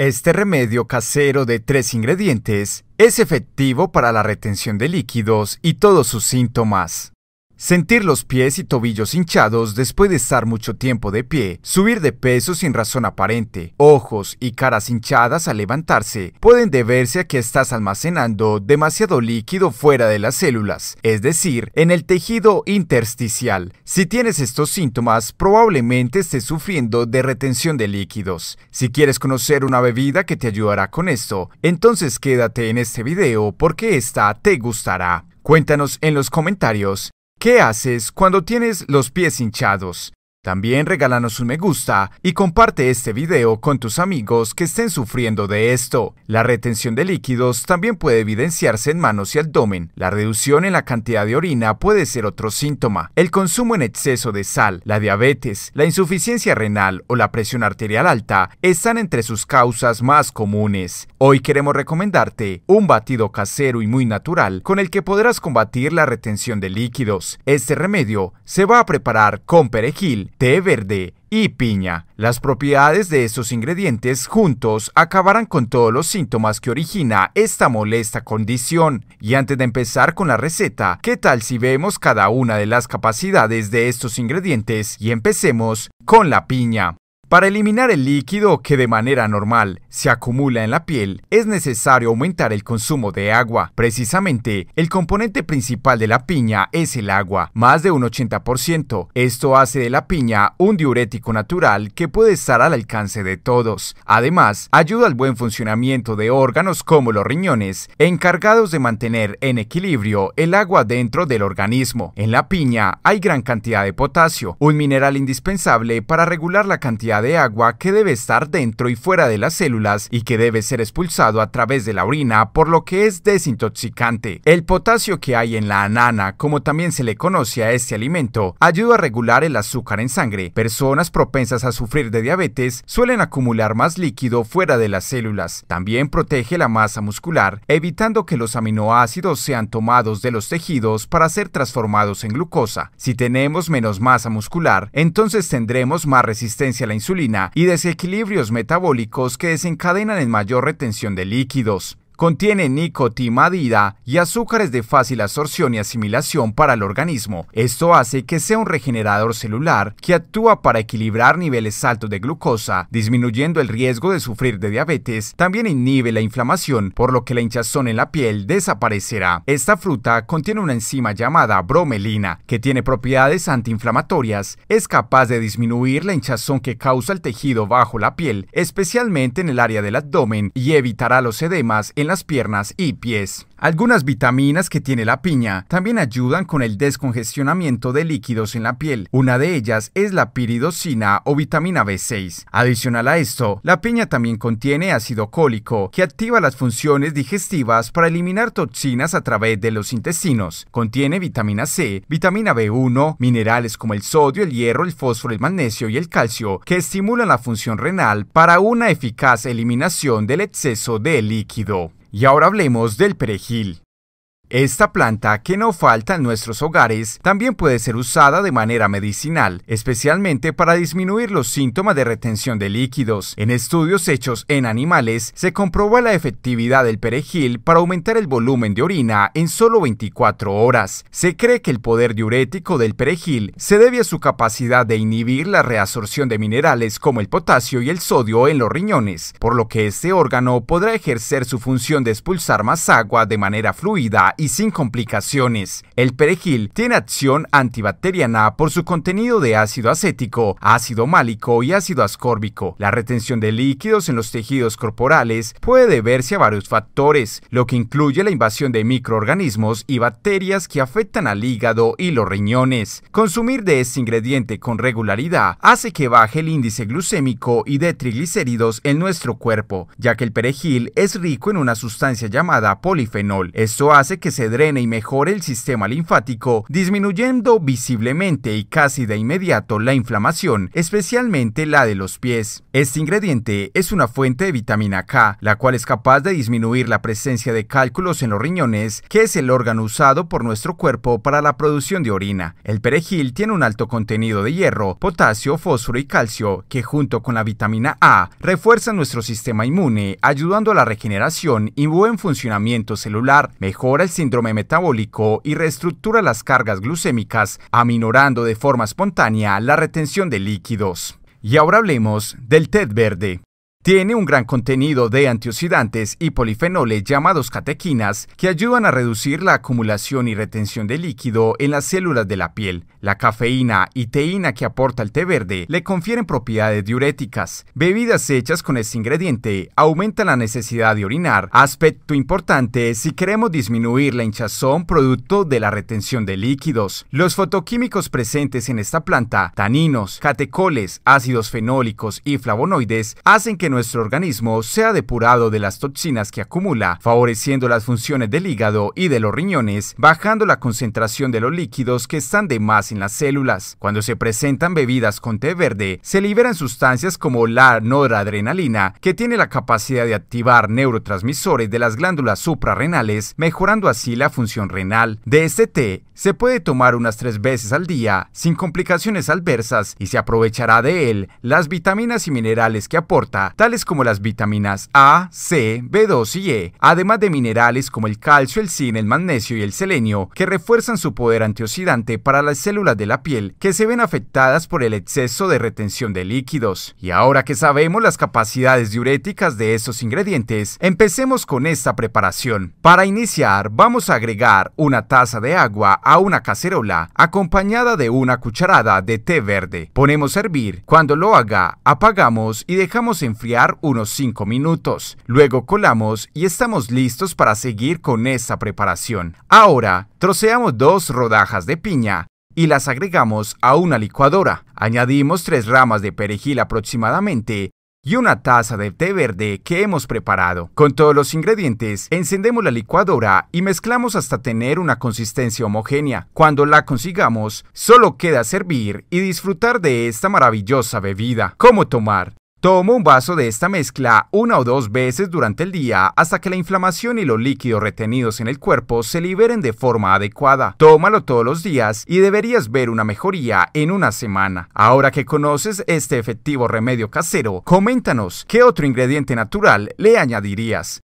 Este remedio casero de tres ingredientes es efectivo para la retención de líquidos y todos sus síntomas. Sentir los pies y tobillos hinchados después de estar mucho tiempo de pie, subir de peso sin razón aparente, ojos y caras hinchadas al levantarse, pueden deberse a que estás almacenando demasiado líquido fuera de las células, es decir, en el tejido intersticial. Si tienes estos síntomas, probablemente estés sufriendo de retención de líquidos. Si quieres conocer una bebida que te ayudará con esto, entonces quédate en este video porque esta te gustará. Cuéntanos en los comentarios ¿Qué haces cuando tienes los pies hinchados? También regálanos un me gusta y comparte este video con tus amigos que estén sufriendo de esto. La retención de líquidos también puede evidenciarse en manos y abdomen. La reducción en la cantidad de orina puede ser otro síntoma. El consumo en exceso de sal, la diabetes, la insuficiencia renal o la presión arterial alta están entre sus causas más comunes. Hoy queremos recomendarte un batido casero y muy natural con el que podrás combatir la retención de líquidos. Este remedio se va a preparar con perejil, té verde y piña. Las propiedades de estos ingredientes juntos acabarán con todos los síntomas que origina esta molesta condición. Y antes de empezar con la receta, ¿qué tal si vemos cada una de las capacidades de estos ingredientes y empecemos con la piña? Para eliminar el líquido que de manera normal se acumula en la piel, es necesario aumentar el consumo de agua. Precisamente, el componente principal de la piña es el agua, más de un 80%. Esto hace de la piña un diurético natural que puede estar al alcance de todos. Además, ayuda al buen funcionamiento de órganos como los riñones, encargados de mantener en equilibrio el agua dentro del organismo. En la piña hay gran cantidad de potasio, un mineral indispensable para regular la cantidad de agua que debe estar dentro y fuera de las células y que debe ser expulsado a través de la orina, por lo que es desintoxicante. El potasio que hay en la anana, como también se le conoce a este alimento, ayuda a regular el azúcar en sangre. Personas propensas a sufrir de diabetes suelen acumular más líquido fuera de las células. También protege la masa muscular, evitando que los aminoácidos sean tomados de los tejidos para ser transformados en glucosa. Si tenemos menos masa muscular, entonces tendremos más resistencia a la insulina y desequilibrios metabólicos que desencadenan en mayor retención de líquidos. Contiene nicotinamida y azúcares de fácil absorción y asimilación para el organismo. Esto hace que sea un regenerador celular que actúa para equilibrar niveles altos de glucosa, disminuyendo el riesgo de sufrir de diabetes. También inhibe la inflamación, por lo que la hinchazón en la piel desaparecerá. Esta fruta contiene una enzima llamada bromelina, que tiene propiedades antiinflamatorias. Es capaz de disminuir la hinchazón que causa el tejido bajo la piel, especialmente en el área del abdomen, y evitará los edemas en las piernas y pies. Algunas vitaminas que tiene la piña también ayudan con el descongestionamiento de líquidos en la piel. Una de ellas es la piridocina o vitamina B6. Adicional a esto, la piña también contiene ácido cólico, que activa las funciones digestivas para eliminar toxinas a través de los intestinos. Contiene vitamina C, vitamina B1, minerales como el sodio, el hierro, el fósforo, el magnesio y el calcio, que estimulan la función renal para una eficaz eliminación del exceso de líquido. Y ahora hablemos del perejil. Esta planta, que no falta en nuestros hogares, también puede ser usada de manera medicinal, especialmente para disminuir los síntomas de retención de líquidos. En estudios hechos en animales, se comprobó la efectividad del perejil para aumentar el volumen de orina en solo 24 horas. Se cree que el poder diurético del perejil se debe a su capacidad de inhibir la reabsorción de minerales como el potasio y el sodio en los riñones, por lo que este órgano podrá ejercer su función de expulsar más agua de manera fluida y sin complicaciones. El perejil tiene acción antibacteriana por su contenido de ácido acético, ácido málico y ácido ascórbico. La retención de líquidos en los tejidos corporales puede deberse a varios factores, lo que incluye la invasión de microorganismos y bacterias que afectan al hígado y los riñones. Consumir de este ingrediente con regularidad hace que baje el índice glucémico y de triglicéridos en nuestro cuerpo, ya que el perejil es rico en una sustancia llamada polifenol. Esto hace que se drena y mejore el sistema linfático, disminuyendo visiblemente y casi de inmediato la inflamación, especialmente la de los pies. Este ingrediente es una fuente de vitamina K, la cual es capaz de disminuir la presencia de cálculos en los riñones, que es el órgano usado por nuestro cuerpo para la producción de orina. El perejil tiene un alto contenido de hierro, potasio, fósforo y calcio, que junto con la vitamina A refuerzan nuestro sistema inmune, ayudando a la regeneración y buen funcionamiento celular, mejora el síndrome metabólico y reestructura las cargas glucémicas, aminorando de forma espontánea la retención de líquidos. Y ahora hablemos del TED verde. Tiene un gran contenido de antioxidantes y polifenoles llamados catequinas que ayudan a reducir la acumulación y retención de líquido en las células de la piel. La cafeína y teína que aporta el té verde le confieren propiedades diuréticas. Bebidas hechas con este ingrediente aumentan la necesidad de orinar, aspecto importante si queremos disminuir la hinchazón producto de la retención de líquidos. Los fotoquímicos presentes en esta planta, taninos, catecoles, ácidos fenólicos y flavonoides, hacen que nuestro organismo sea depurado de las toxinas que acumula, favoreciendo las funciones del hígado y de los riñones, bajando la concentración de los líquidos que están de más en las células. Cuando se presentan bebidas con té verde, se liberan sustancias como la noradrenalina, que tiene la capacidad de activar neurotransmisores de las glándulas suprarrenales, mejorando así la función renal. De este té se puede tomar unas tres veces al día, sin complicaciones adversas, y se aprovechará de él las vitaminas y minerales que aporta, tales como las vitaminas A, C, B2 y E, además de minerales como el calcio, el zinc, el magnesio y el selenio, que refuerzan su poder antioxidante para las células de la piel que se ven afectadas por el exceso de retención de líquidos. Y ahora que sabemos las capacidades diuréticas de estos ingredientes, empecemos con esta preparación. Para iniciar, vamos a agregar una taza de agua a una cacerola acompañada de una cucharada de té verde. Ponemos a hervir. Cuando lo haga, apagamos y dejamos enfriar unos 5 minutos. Luego colamos y estamos listos para seguir con esta preparación. Ahora, troceamos dos rodajas de piña y las agregamos a una licuadora. Añadimos tres ramas de perejil aproximadamente y una taza de té verde que hemos preparado. Con todos los ingredientes, encendemos la licuadora y mezclamos hasta tener una consistencia homogénea. Cuando la consigamos, solo queda servir y disfrutar de esta maravillosa bebida. ¿Cómo tomar? Toma un vaso de esta mezcla una o dos veces durante el día hasta que la inflamación y los líquidos retenidos en el cuerpo se liberen de forma adecuada. Tómalo todos los días y deberías ver una mejoría en una semana. Ahora que conoces este efectivo remedio casero, coméntanos qué otro ingrediente natural le añadirías.